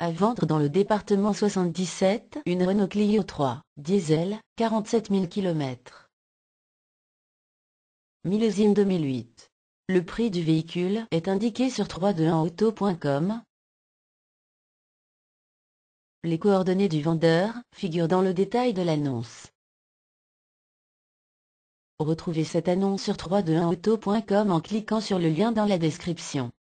À vendre dans le département 77, une Renault Clio 3, diesel, 47 000 km. Millésime 2008. Le prix du véhicule est indiqué sur 321auto.com. Les coordonnées du vendeur figurent dans le détail de l'annonce. Retrouvez cette annonce sur 321auto.com en cliquant sur le lien dans la description.